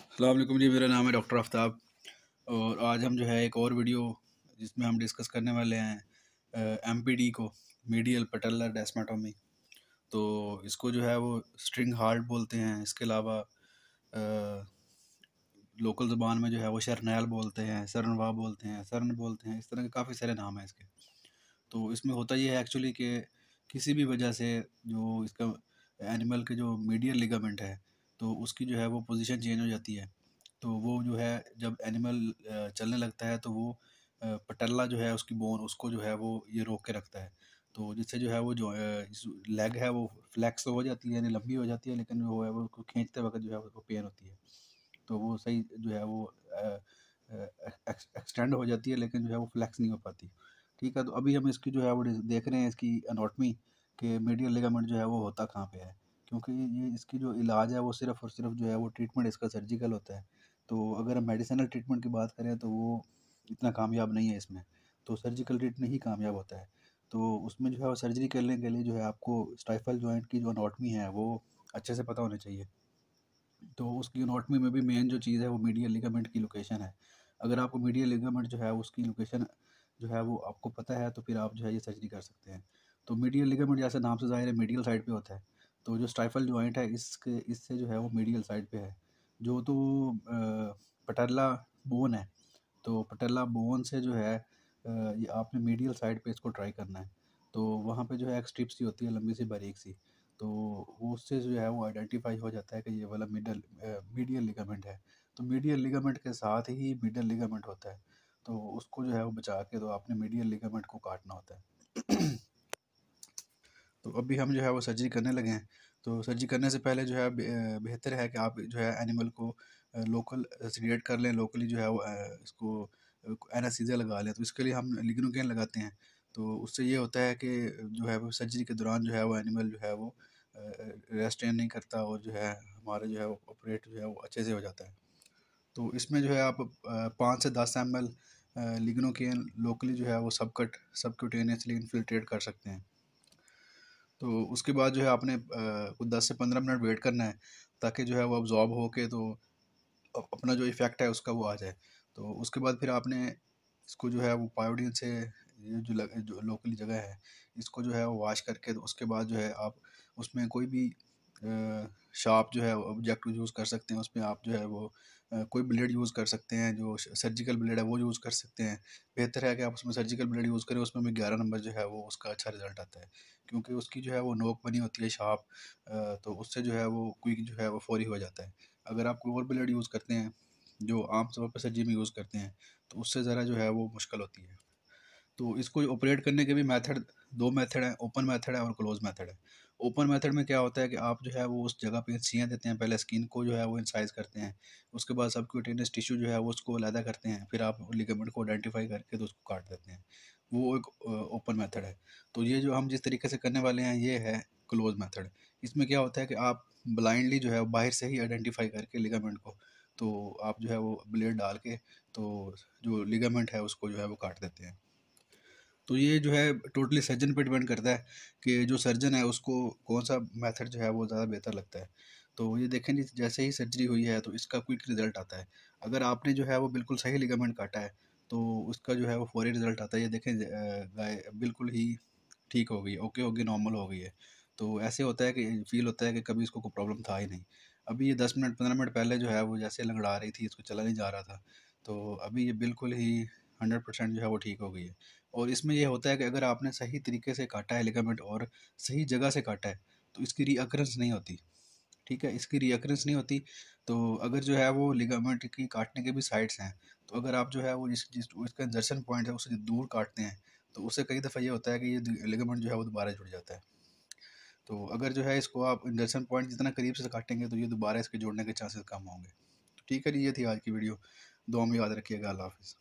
अल्लाम जी मेरा नाम है डॉक्टर आफ्ताब और आज हम जो है एक और वीडियो जिसमें हम डिस्कस करने वाले हैं एम पी डी को मीडियल पेटलर डेस्माटोमी तो इसको जो है वो स्ट्रिंग हार्ट बोलते हैं इसके अलावा लोकल ज़बान में जो है वो शरनैल बोलते हैं सरनवा बोलते हैं सरन बोलते हैं इस तरह के काफ़ी सारे नाम हैं इसके तो इसमें होता यह है एक्चुअली कि किसी भी वजह से जो इसका एनिमल के जो मीडियल लिगामेंट है तो उसकी जो है वो पोजीशन चेंज हो जाती है तो वो जो है जब एनिमल चलने लगता है तो वो पटल्ला जो है उसकी बोन उसको जो है वो ये रोक के रखता है तो जिससे जो है वो जो लेग है वो फ्लैक्स हो जाती है यानी लंबी हो जाती है लेकिन वो है वो उसको खींचते वक्त जो है उसको पेन होती है तो वो सही जो है वो एक्सटेंड हो जाती है लेकिन जो है वो फ्लैक्स नहीं हो पाती ठीक है तो अभी हम इसकी जो है वो देख रहे हैं इसकी अनोटमी के मीडियल लिगामेंट जो है वो होता कहाँ पे है क्योंकि ये इसकी जो इलाज है वो सिर्फ़ और सिर्फ जो है वो ट्रीटमेंट इसका सर्जिकल होता है तो अगर हम मेडिसिनल ट्रीटमेंट की बात करें तो वो इतना कामयाब नहीं है इसमें तो सर्जिकल ट्रीटमेंट ही कामयाब होता है तो उसमें जो है वो सर्जरी करने के लिए जो है आपको स्टाइफल जॉइंट की जो अनाटमी है वो अच्छे से पता होना चाहिए तो उसकी अनाटमी में भी मेन जो चीज़ है वो मीडियल लिगामेंट की लोकेशन है अगर आपको मीडियल लिगामेंट जो है उसकी लोकेशन जो है वो आपको पता है तो फिर आप जो है ये सर्जरी कर सकते हैं तो मीडियल लिगामेंट जैसे नाम से ज़ाहिर है मीडियल साइड पे होता है तो जो स्टाइफल जॉइंट है इसके इससे जो है वो मीडियल साइड पे है जो तो पटेला बोन है तो पटेला बोन से जो है ये आपने मीडियल साइड पे इसको ट्राई करना है तो वहाँ पे जो है एक स्ट्रिप सी होती है लंबी सी बारीक सी तो वो उससे जो है वो आइडेंटिफाई हो जाता है कि ये वाला मिडल मीडियल लिगामेंट है तो मीडियल लिगामेंट के साथ ही मिडल लिगामेंट होता है तो उसको जो है वो बचा के तो आपने मीडियल लिगामेंट को काटना होता है तो अभी हम जो है वो सर्जरी करने लगे हैं तो सर्जरी करने से पहले जो है बेहतर है कि आप जो है एनिमल को लोकल सीडेट कर लें लोकली जो है वो इसको एनासीज़ा लगा लें तो इसके लिए हम लिग्नोगेन लगाते हैं तो उससे ये होता है कि जो है वो सर्जरी के दौरान जो है वो एनिमल जो है वो रेस्टेन नहीं करता और जो है हमारा जो है वो ऑपरेट जो है वो अच्छे से हो जाता है तो इसमें जो है आप पाँच से दस एम एल लिग्नोकेन लोकली जो है वो सबकट सबक्यूटेनियसली इन्फिल्ट्रेट कर सकते हैं तो उसके बाद जो है आपने कुछ दस से पंद्रह मिनट वेट करना है ताकि जो है वो अब्जॉर्ब हो के तो अपना जो इफ़ेक्ट है उसका वो आ जाए तो उसके बाद फिर आपने इसको जो है वो पायोडीन से ये जो जो लोकली जगह है इसको जो है वो वाश करके तो उसके बाद जो है आप उसमें कोई भी शार्प जो है ऑब्जेक्ट यूज़ कर सकते हैं उसमें आप जो है वो कोई ब्लेड यूज़ कर सकते हैं जो सर्जिकल ब्लेड है वो यूज़ कर सकते हैं बेहतर है कि आप उसमें सर्जिकल ब्लेड यूज़ करें उसमें भी ग्यारह नंबर जो है वो उसका अच्छा रिजल्ट आता है क्योंकि उसकी जो है वो नोक बनी होती है शार्प तो उससे जो है वो क्विक जो है वो फौरी हो जाता है अगर आप कोई और ब्लेड यूज़ करते हैं जो आम तौर पर सर्जी में यूज़ करते हैं तो उससे ज़रा जो है वो मुश्किल होती है तो इसको ऑपरेट करने के भी मेथड दो मेथड हैं ओपन मेथड है और क्लोज मेथड है ओपन मेथड में क्या होता है कि आप जो है वो उस जगह पे सियाँ देते हैं पहले स्किन को जो है वो इंसाइज करते हैं उसके बाद सब क्यूटेनियस टिश्यू जो है वो उसको अलहदा करते हैं फिर आप लिगामेंट को आइडेंटिफाई करके तो उसको काट देते हैं वो एक ओपन मेथड है तो ये जो हम जिस तरीके से करने वाले हैं ये है क्लोज मेथड इसमें क्या होता है कि आप ब्लाइंडली जो है बाहर से ही आइडेंटिफाई करके लिगामेंट को तो आप जो है वो ब्लेड डाल के तो जो लिगामेंट है उसको जो है वो काट देते हैं तो ये जो है टोटली सर्जन पे डिपेंड करता है कि जो सर्जन है उसको कौन सा मेथड जो है वो ज़्यादा बेहतर लगता है तो ये देखें जी जैसे ही सर्जरी हुई है तो इसका क्विक रिजल्ट आता है अगर आपने जो है वो बिल्कुल सही लिगामेंट काटा है तो उसका जो है वो फौरी रिजल्ट आता है ये देखें गाय बिल्कुल ही ठीक हो गई ओके हो गई नॉर्मल हो गई है तो ऐसे होता है कि फील होता है कि कभी इसको कोई प्रॉब्लम था ही नहीं अभी ये दस मिनट पंद्रह मिनट पहले जो है वो जैसे लंगड़ा रही थी इसको चला नहीं जा रहा था तो अभी ये बिल्कुल ही हंड्रेड परसेंट जो है वो ठीक हो गई है और इसमें यह होता है कि अगर आपने सही तरीके से काटा है लिगामेंट और सही जगह से काटा है तो इसकी रीअक्रेंस नहीं होती ठीक है इसकी रीअक्रेंस नहीं होती तो अगर जो है वो लिगामेंट की काटने के भी साइड्स हैं तो अगर आप जो है वो जिस जिस इसका इंजर्शन पॉइंट है उससे दूर काटते हैं तो उससे कई दफ़ा ये होता है कि ये लिगामेंट जो है वो दोबारा जुड़ जाता है तो अगर जो है इसको आप इंजर्शन पॉइंट जितना करीब से काटेंगे तो ये दोबारा इसके जोड़ने के चांसेस कम होंगे तो ठीक है जी ये थी आज की वीडियो दो में याद रखिएगा अल्लाह हाफिज़